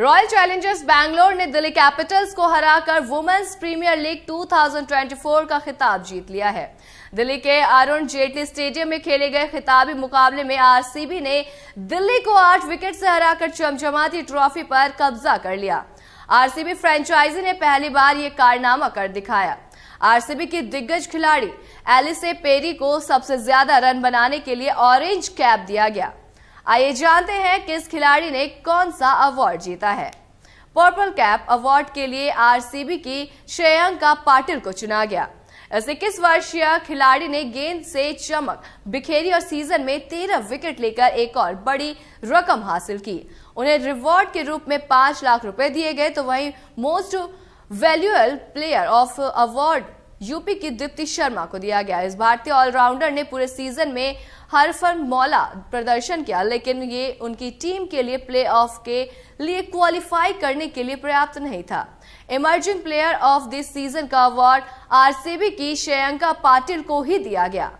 royal Challengers Bangalore ने Delhi Capitals को हराकर वुमेन्स प्रीमियर लीग 2024 का खिताब जीत लिया है दिल्ली के अरुण जेटली स्टेडियम में खेले गए खिताबी मुकाबले में आरसीबी ने दिल्ली को आठ विकेट से हराकर चमचमाती ट्रॉफी पर कब्जा कर लिया आरसीबी फ्रेंचाइजी ने पहली बार ये कारनामा कर दिखाया आरसीबी की दिग्गज खिलाड़ी एलिसे पेरी को सबसे ज्यादा रन बनाने के लिए ऑरेंज कैप दिया गया आइए जानते हैं किस खिलाड़ी ने कौन सा अवार्ड जीता है पर्पल कैप अवार्ड के लिए आरसीबी की श्रेयंका पाटिल को चुना गया ऐसे इक्कीस वर्षीय खिलाड़ी ने गेंद से चमक बिखेरी और सीजन में तेरह विकेट लेकर एक और बड़ी रकम हासिल की उन्हें रिवॉर्ड के रूप में पांच लाख रुपए दिए गए तो वहीं मोस्ट वैल्यूएल प्लेयर ऑफ अवार्ड यूपी की दीप्ति शर्मा को दिया गया इस भारतीय ऑलराउंडर ने पूरे सीजन में हर फन मौला प्रदर्शन किया लेकिन ये उनकी टीम के लिए प्ले ऑफ के लिए क्वालिफाई करने के लिए पर्याप्त नहीं था emerging player of this season का अवार्ड आरसीबी की श्रेयंका पाटिल को ही दिया गया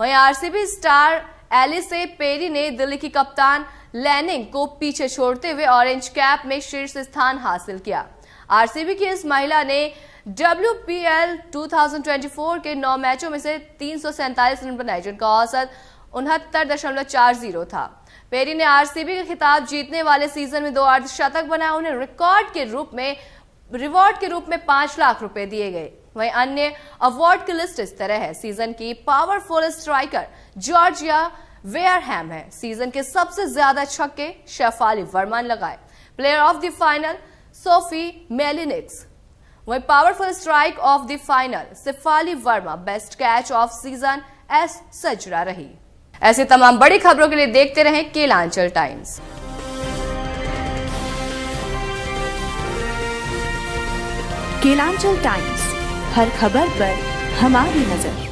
वहीं आरसीबी स्टार एलिसे पेरी ने दिल्ली की कप्तान लैनिंग को पीछे छोड़ते हुए ऑरेंज कैप में शीर्ष स्थान हासिल किया आरसीबी की इस महिला ने डब्ल्यू पी एल के नौ मैचों में से तीन रन बनाए जिनका औसत उनहत्तर दशमलव चार जीरो था पेरी ने आरसीबी का खिताब जीतने वाले सीजन में दो अर्धशतक बनाया उन्हें रिकॉर्ड के रूप में रिवॉर्ड के रूप में पांच लाख रुपए दिए गए वहीं अन्य अवार्ड की लिस्ट इस तरह है सीजन की पावरफुल स्ट्राइकर जॉर्जिया वेयरहैम है सीजन के सबसे ज्यादा छक्के शेफाली वर्मा लगाए player of the final Sophie Molineux वही powerful strike of the final Shafali Verma best catch of season S सजरा रही ऐसे तमाम बड़ी खबरों के लिए देखते रहें केलांचल टाइम्स केलांचल टाइम्स हर खबर पर हमारी नजर